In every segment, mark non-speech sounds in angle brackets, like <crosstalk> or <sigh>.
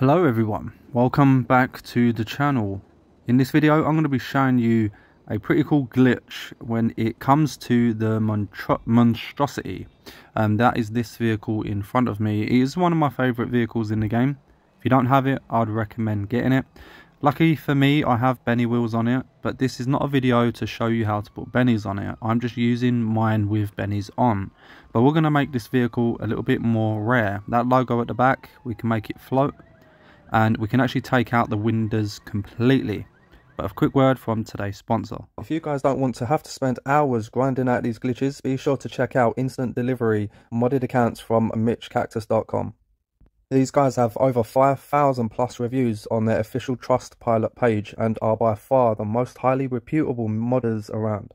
Hello everyone, welcome back to the channel. In this video I'm going to be showing you a pretty cool glitch when it comes to the Monstrosity. Um, that is this vehicle in front of me. It is one of my favourite vehicles in the game. If you don't have it, I'd recommend getting it. Lucky for me, I have Benny wheels on it, but this is not a video to show you how to put Bennies on it. I'm just using mine with Bennies on. But we're going to make this vehicle a little bit more rare. That logo at the back, we can make it float and we can actually take out the windows completely. But a quick word from today's sponsor. If you guys don't want to have to spend hours grinding out these glitches, be sure to check out Instant Delivery modded accounts from MitchCactus.com. These guys have over 5,000 plus reviews on their official Trust Pilot page and are by far the most highly reputable modders around.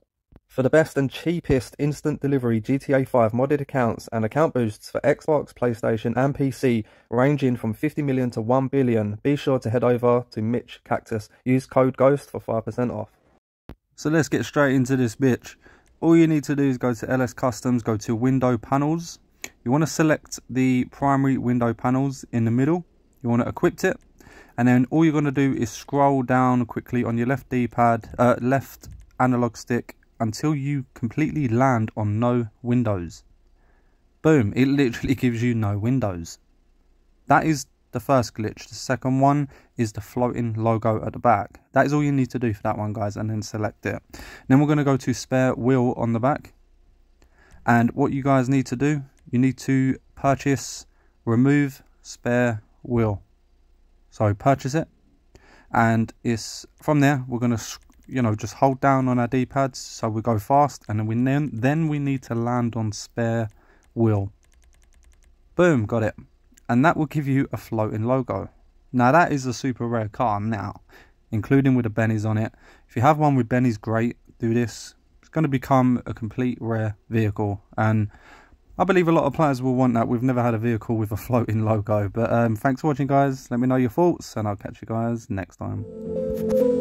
For the best and cheapest instant delivery GTA 5 modded accounts and account boosts for Xbox, PlayStation, and PC ranging from 50 million to 1 billion, be sure to head over to Mitch Cactus. Use code GHOST for 5% off. So let's get straight into this bitch. All you need to do is go to LS Customs, go to Window Panels. You want to select the primary window panels in the middle. You want to equip it. And then all you're going to do is scroll down quickly on your left D-pad, uh, left analog stick until you completely land on no windows. Boom, it literally <laughs> gives you no windows. That is the first glitch. The second one is the floating logo at the back. That is all you need to do for that one, guys, and then select it. Then we're going to go to spare wheel on the back. And what you guys need to do, you need to purchase, remove spare wheel. So purchase it. And it's from there, we're going to you know, just hold down on our D-pads so we go fast. And then we, then, then we need to land on spare wheel. Boom, got it. And that will give you a floating logo. Now that is a super rare car now, including with the bennies on it. If you have one with bennies, great, do this. It's going to become a complete rare vehicle. And I believe a lot of players will want that. We've never had a vehicle with a <laughs> floating logo. But um, thanks for watching, guys. Let me know your thoughts, and I'll catch you guys next time.